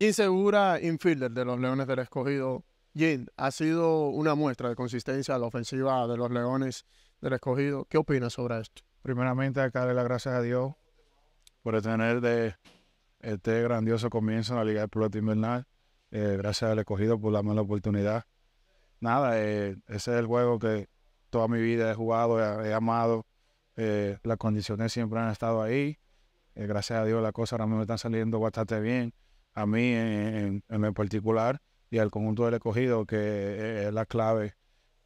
Insegura infielder de los Leones del Escogido, Jim, ha sido una muestra de consistencia a la ofensiva de los Leones del Escogido. ¿Qué opinas sobre esto? Primeramente, acá le las gracias a Dios por tener de este grandioso comienzo en la Liga de Pelota Invernal. Eh, gracias al Escogido por darme la oportunidad. Nada, eh, ese es el juego que toda mi vida he jugado, he, amado. Eh, las condiciones siempre han estado ahí. gracias a Dios las cosas ahora mismo están saliendo bastante bien a mí en, en, particular y al conjunto del escogido, que es la clave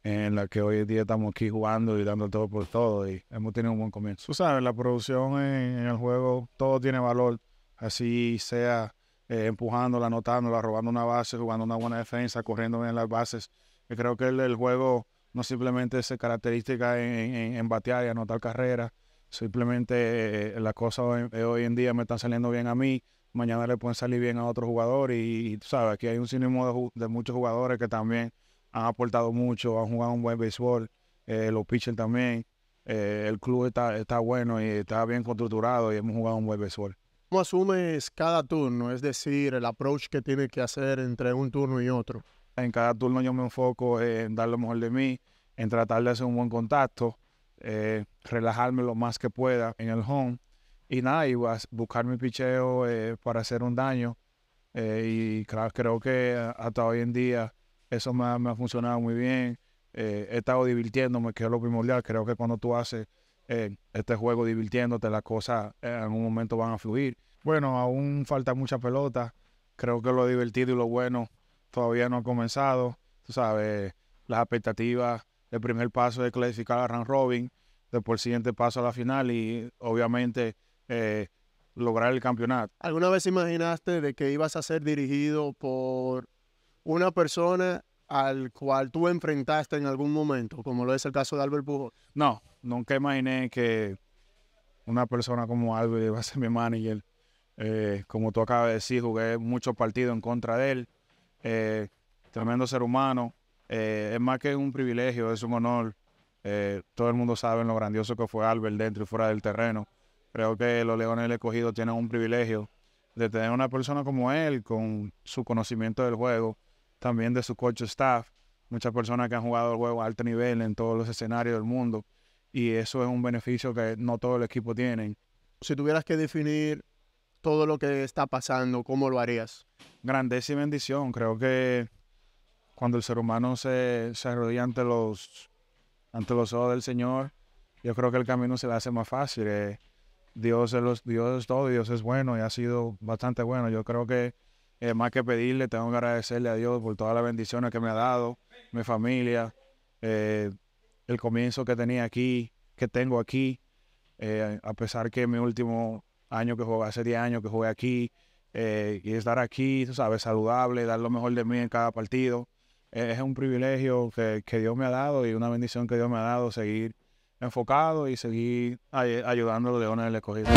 en la que hoy en día estamos aquí jugando y dando todo por todo y hemos tenido un buen comienzo. Tú sabes, la producción en, el juego, todo tiene valor, así sea eh, empujándola, anotándola, robando una base, jugando una buena defensa, corriendo bien las bases. creo que el, juego no simplemente se característica en, batear y anotar carreras, simplemente eh, las cosas hoy, eh, hoy en día me están saliendo bien a mí, mañana le pueden salir bien a otro jugador y, tú sabes, que hay un sinónimo de, muchos jugadores que también han aportado mucho, han jugado un buen béisbol, eh, los pitchers también, eh, el club está, bueno y está bien estructurado y hemos jugado un buen béisbol. ¿Cómo asumes cada turno? Es decir, el approach que tienes que hacer entre un turno y otro. En cada turno yo me enfoco en dar lo mejor de mí, en tratar de hacer un buen contacto, eh, relajarme lo más que pueda en el home y nada, a buscar mi picheo eh, para hacer un daño. Eh, y claro, creo, que hasta hoy en día eso me ha, funcionado muy bien. Eh, he estado divirtiéndome, que es lo primordial. Creo que cuando tú haces este juego divirtiéndote, las cosas en un momento van a fluir. Bueno, aún falta mucha pelota. Creo que lo divertido y lo bueno todavía no ha comenzado. Tú sabes, las expectativas, el primer paso es clasificar a Rand Robin, después el siguiente paso a la final y obviamente eh, lograr el campeonato. ¿Alguna vez imaginaste de que ibas a ser dirigido por una persona al cual tú enfrentaste en algún momento, como lo es el caso de Albert Pujol? No, nunca imaginé que una persona como Albert iba a ser mi manager. Eh, como tú acabas de decir, jugué muchos partidos en contra de él. Eh, tremendo ser humano. es más que un privilegio, es un honor. todo el mundo sabe lo grandioso que fue Albert dentro y fuera del terreno. Creo que los Leones del Escogido tienen un privilegio de tener una persona como él, con su conocimiento del juego, también de su coach staff, muchas personas que han jugado el juego a alto nivel en todos los escenarios del mundo, y eso es un beneficio que no todo el equipo tiene. Si tuvieras que definir todo lo que está pasando, ¿cómo lo harías? Grandeza y bendición. Creo que cuando el ser humano se, se arrodilla ante los, ante los ojos del Señor, yo creo que el camino se le hace más fácil. Eh, Dios es, los, Dios todo, Dios es bueno y ha sido bastante bueno. Yo creo que eh, más que pedirle, tengo que agradecerle a Dios por todas las bendiciones que me ha dado, mi familia, eh, el comienzo que tenía aquí, que tengo aquí, eh, a pesar que mi último año que jugué, hace 10 años que jugué aquí, y estar aquí, sabes, saludable, dar lo mejor de mí en cada partido, es un privilegio que, que Dios me ha dado y una bendición que Dios me ha dado seguir enfocado y seguir ayudando a los leones del escogido.